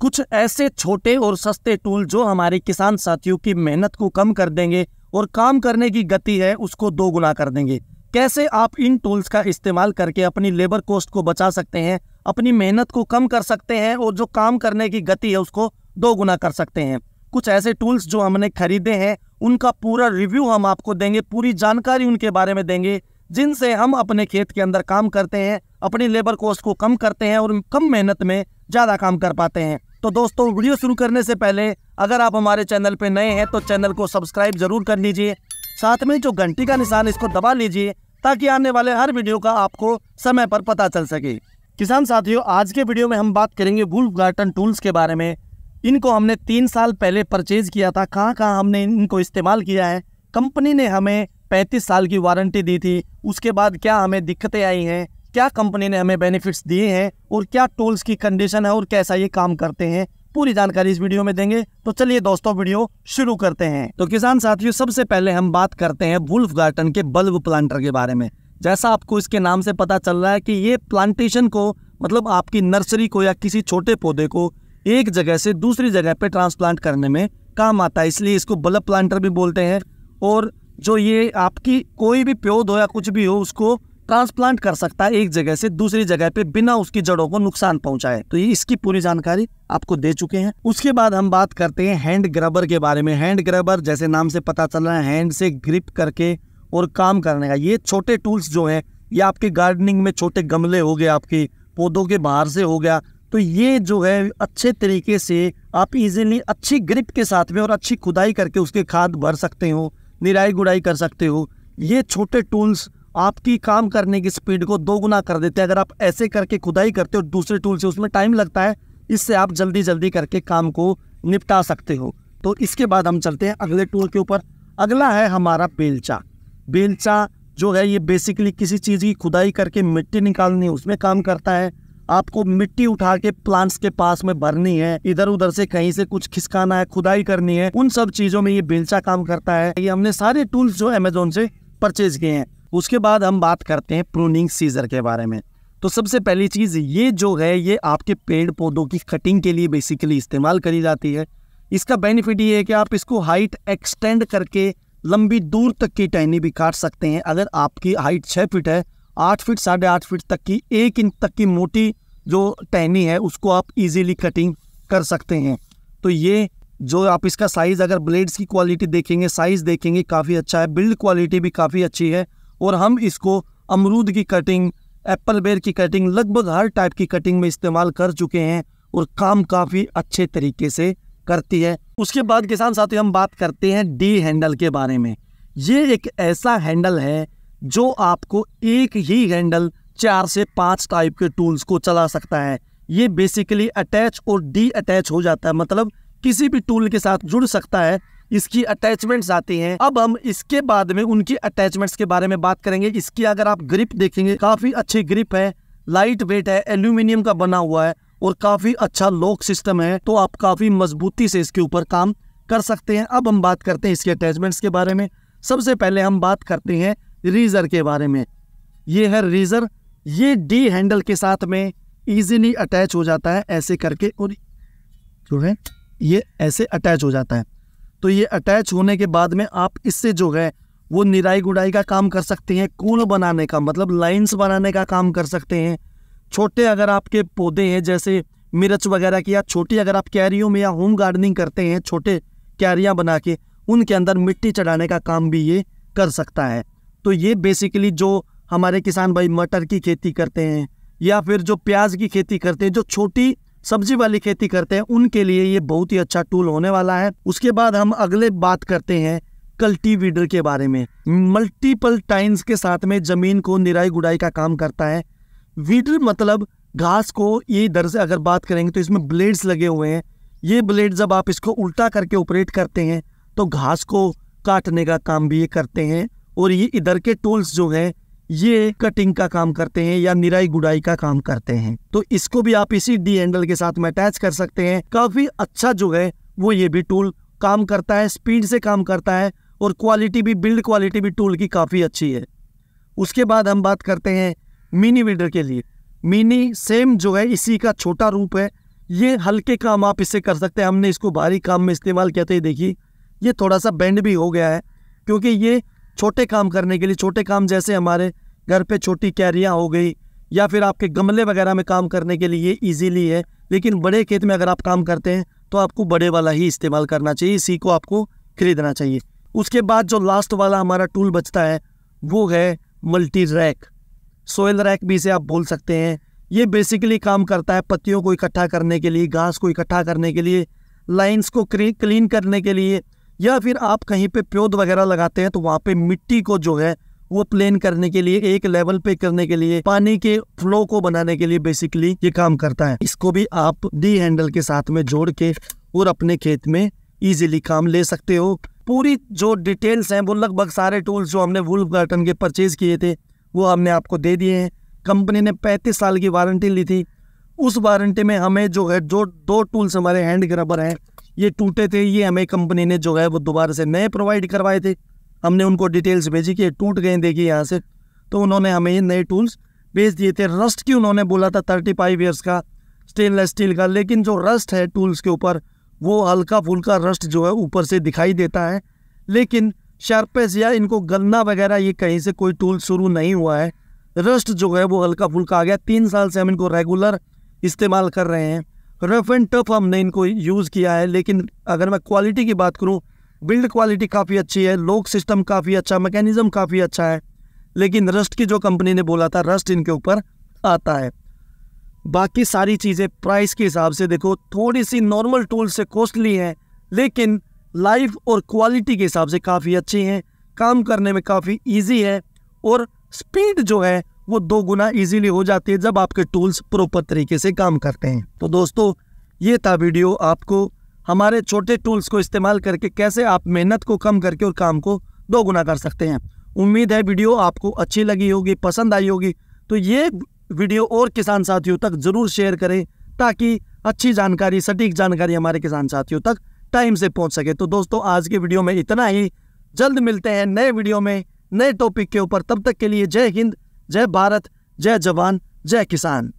कुछ ऐसे छोटे और सस्ते टूल जो हमारे किसान साथियों की मेहनत को कम कर देंगे और काम करने की गति है उसको दो गुना कर देंगे कैसे आप इन टूल्स का इस्तेमाल करके अपनी लेबर कॉस्ट को बचा सकते हैं अपनी मेहनत को कम कर सकते हैं और जो काम करने की गति है उसको दो गुना कर सकते हैं कुछ ऐसे टूल्स जो हमने खरीदे हैं उनका पूरा रिव्यू हम आपको देंगे पूरी जानकारी उनके बारे में देंगे जिनसे हम अपने खेत के अंदर काम करते हैं अपनी लेबर कॉस्ट को कम करते हैं और कम मेहनत में ज़्यादा काम कर पाते हैं तो दोस्तों वीडियो शुरू करने से पहले अगर आप हमारे चैनल पर नए हैं तो चैनल को सब्सक्राइब जरूर कर लीजिए साथ में जो घंटी का निशान इसको दबा लीजिए ताकि आने वाले हर वीडियो का आपको समय पर पता चल सके किसान साथियों आज के वीडियो में हम बात करेंगे वुल्फ गार्टन टूल्स के बारे में इनको हमने तीन साल पहले परचेज किया था कहाँ कहाँ हमने इनको इस्तेमाल किया है कंपनी ने हमें पैंतीस साल की वारंटी दी थी उसके बाद क्या हमें दिक्कतें आई हैं क्या कंपनी ने हमें बेनिफिट्स दिए हैं और क्या टूल्स की कंडीशन है और कैसा ये काम करते हैं पूरी जानकारी इस वीडियो में देंगे तो चलिए दोस्तों वीडियो शुरू करते हैं तो किसान साथियों सबसे पहले हम बात करते हैं वुल्फ गार्टन के बल्ब प्लांटर के बारे में जैसा आपको इसके नाम से पता चल रहा है कि ये प्लांटेशन को मतलब आपकी नर्सरी को या किसी छोटे पौधे को एक जगह से दूसरी जगह पे ट्रांसप्लांट करने में काम आता है इसलिए इसको बल्ब प्लांटर भी बोलते हैं और जो ये आपकी कोई भी प्योद हो या कुछ भी हो उसको ट्रांसप्लांट कर सकता है एक जगह से दूसरी जगह पे बिना उसकी जड़ों को नुकसान पहुंचाए तो ये इसकी पूरी जानकारी आपको दे चुके हैं उसके बाद हम बात करते हैं हैंड ग्रबर के बारे में हैंड ग्रबर जैसे नाम से पता चल रहा है हैंड से ग्रिप करके और काम करने का ये छोटे टूल्स जो है ये आपके गार्डनिंग में छोटे गमले हो गए आपके पौधों के बाहर से हो गया तो ये जो है अच्छे तरीके से आप इजीली अच्छी ग्रिप के साथ में और अच्छी खुदाई करके उसके खाद भर सकते हो निराई गुड़ाई कर सकते हो ये छोटे टूल्स आपकी काम करने की स्पीड को दो गुना कर देते हैं अगर आप ऐसे करके खुदाई करते हो दूसरे टूल से उसमें टाइम लगता है इससे आप जल्दी जल्दी करके काम को निपटा सकते हो तो इसके बाद हम चलते हैं अगले टूल के ऊपर अगला है हमारा बेलचा बेलचा जो है ये बेसिकली किसी चीज़ की खुदाई करके मिट्टी निकालनी है उसमें काम करता है आपको मिट्टी उठा के प्लांट्स के पास में भरनी है इधर उधर से कहीं से कुछ खिसकाना है खुदाई करनी है उन सब चीज़ों में ये बेलचा काम करता है ये हमने सारे टूल्स जो अमेजोन से परचेज किए हैं उसके बाद हम बात करते हैं प्रूनिंग सीजर के बारे में तो सबसे पहली चीज़ ये जो है ये आपके पेड़ पौधों की कटिंग के लिए बेसिकली इस्तेमाल करी जाती है इसका बेनिफिट ये है कि आप इसको हाइट एक्सटेंड करके लंबी दूर तक की टहनी भी काट सकते हैं अगर आपकी हाइट छः फिट है आठ फिट साढ़े आठ फिट तक की एक इंच तक की मोटी जो टहनी है उसको आप इजीली कटिंग कर सकते हैं तो ये जो आप इसका साइज़ अगर ब्लेड्स की क्वालिटी देखेंगे साइज़ देखेंगे काफ़ी अच्छा है बिल्ड क्वालिटी भी काफ़ी अच्छी है और हम इसको अमरूद की कटिंग एप्पल बेर की कटिंग लगभग हर टाइप की कटिंग में इस्तेमाल कर चुके हैं और काम काफ़ी अच्छे तरीके से करती है उसके बाद किसान साथी हम बात करते हैं डी हैंडल के बारे में ये एक ऐसा हैंडल है जो आपको एक ही हैंडल चार से पांच टाइप के टूल्स को चला सकता है ये बेसिकली अटैच और डी अटैच हो जाता है मतलब किसी भी टूल के साथ जुड़ सकता है इसकी अटैचमेंट्स आती हैं अब हम इसके बाद में उनकी अटैचमेंट्स के बारे में बात करेंगे इसकी अगर आप ग्रिप देखेंगे काफी अच्छी ग्रिप है लाइट वेट है एल्यूमिनियम का बना हुआ है और काफी अच्छा लॉक सिस्टम है तो आप काफी मजबूती से इसके ऊपर काम कर सकते हैं अब हम बात करते हैं इसके अटैचमेंट्स के बारे में सबसे पहले हम बात करते हैं रीजर के बारे में ये है रीजर ये डी हैंडल के साथ में इजीली अटैच हो जाता है ऐसे करके और जो है ये ऐसे अटैच हो जाता है तो ये अटैच होने के बाद में आप इससे जो है वो निराई गुड़ाई का काम कर सकते हैं कूल बनाने का मतलब लाइंस बनाने का काम कर सकते हैं छोटे अगर आपके पौधे हैं जैसे मिर्च वगैरह की या छोटी अगर आप कैरियों में या होम गार्डनिंग करते हैं छोटे कैरियाँ बना के उनके अंदर मिट्टी चढ़ाने का काम भी ये कर सकता है तो ये बेसिकली जो हमारे किसान भाई मटर की खेती करते हैं या फिर जो प्याज की खेती करते हैं जो छोटी सब्जी वाली खेती करते हैं उनके लिए ये बहुत ही अच्छा टूल होने वाला है उसके बाद हम अगले बात करते हैं कल्टीवीडर के बारे में मल्टीपल टाइम्स के साथ में जमीन को निराई गुड़ाई का काम करता है वीडर मतलब घास को ये इधर से अगर बात करेंगे तो इसमें ब्लेड्स लगे हुए हैं ये ब्लेड जब आप इसको उल्टा करके ऑपरेट करते हैं तो घास को काटने का काम भी ये करते हैं और ये इधर के टूल्स जो हैं ये कटिंग का काम करते हैं या निराई गुड़ाई का काम करते हैं तो इसको भी आप इसी डी हैंडल के साथ में अटैच कर सकते हैं काफी अच्छा जो है वो ये भी टूल काम करता है स्पीड से काम करता है और क्वालिटी भी बिल्ड क्वालिटी भी टूल की काफ़ी अच्छी है उसके बाद हम बात करते हैं मिनी विल्डर के लिए मिनी सेम जो है इसी का छोटा रूप है ये हल्के काम आप इससे कर सकते हैं हमने इसको भारी काम में इस्तेमाल किया था तो ये देखिए ये थोड़ा सा बेंड भी हो गया है क्योंकि ये छोटे काम करने के लिए छोटे काम जैसे हमारे घर पे छोटी कैरियाँ हो गई या फिर आपके गमले वगैरह में काम करने के लिए ईजीली है लेकिन बड़े खेत में अगर आप काम करते हैं तो आपको बड़े वाला ही इस्तेमाल करना चाहिए इसी को आपको खरीदना चाहिए उसके बाद जो लास्ट वाला हमारा टूल बचता है वो है मल्टी रैक सोयल रैक भी इसे आप बोल सकते हैं ये बेसिकली काम करता है पत्तियों को इकट्ठा करने के लिए घास को इकट्ठा करने के लिए लाइंस को क्लीन करने के लिए या फिर आप कहीं पे प्योद वगैरह लगाते हैं तो वहाँ पे मिट्टी को जो है वो प्लेन करने के लिए एक लेवल पे करने के लिए पानी के फ्लो को बनाने के लिए बेसिकली ये काम करता है इसको भी आप डी हैंडल के साथ में जोड़ के और अपने खेत में इजीली काम ले सकते हो पूरी जो डिटेल्स हैं वो लगभग सारे टूल्स जो हमने वुल्फ गार्टन के परचेज़ किए थे वो हमने आपको दे दिए हैं कंपनी ने पैंतीस साल की वारंटी ली थी उस वारंटी में हमें जो है जो दो टूल्स हमारे हैंड ग्रबर हैं ये टूटे थे ये हमें कंपनी ने जो है वो दोबारा से नए प्रोवाइड करवाए थे हमने उनको डिटेल्स भेजी कि ये टूट गए देखिए यहाँ से तो उन्होंने हमें ये नए टूल्स भेज दिए थे रस्ट की उन्होंने बोला था थर्टी फाइव ईयर्स का स्टेनलेस स्टील का लेकिन जो रस्ट है टूल्स के ऊपर वो हल्का फुल्का रस्ट जो है ऊपर से दिखाई देता है लेकिन शार्पेस या इनको गन्ना वगैरह ये कहीं से कोई टूल शुरू नहीं हुआ है रस्ट जो है वो हल्का फुल्का आ गया तीन साल से हम इनको रेगुलर इस्तेमाल कर रहे हैं रफ एंड टफ हमने इनको यूज़ किया है लेकिन अगर मैं क्वालिटी की बात करूँ बिल्ड क्वालिटी काफ़ी अच्छी है लोक सिस्टम काफ़ी अच्छा मैकेनिज़्म काफ़ी अच्छा है लेकिन रस्ट की जो कंपनी ने बोला था रस्ट इनके ऊपर आता है बाकी सारी चीज़ें प्राइस के हिसाब से देखो थोड़ी सी नॉर्मल टूल से कॉस्टली हैं लेकिन लाइफ और क्वालिटी के हिसाब से काफ़ी अच्छी हैं काम करने में काफ़ी ईजी है और स्पीड जो है वो दो गुना इजीली हो जाती है जब आपके टूल्स प्रॉपर तरीके से काम करते हैं तो दोस्तों ये था वीडियो आपको हमारे छोटे टूल्स को इस्तेमाल करके कैसे आप मेहनत को कम करके और काम को दो गुना कर सकते हैं उम्मीद है वीडियो आपको अच्छी लगी होगी पसंद आई होगी तो ये वीडियो और किसान साथियों तक ज़रूर शेयर करें ताकि अच्छी जानकारी सटीक जानकारी हमारे किसान साथियों तक टाइम से पहुंच सके तो दोस्तों आज के वीडियो में इतना ही जल्द मिलते हैं नए वीडियो में नए टॉपिक के ऊपर तब तक के लिए जय हिंद जय भारत जय जवान जय किसान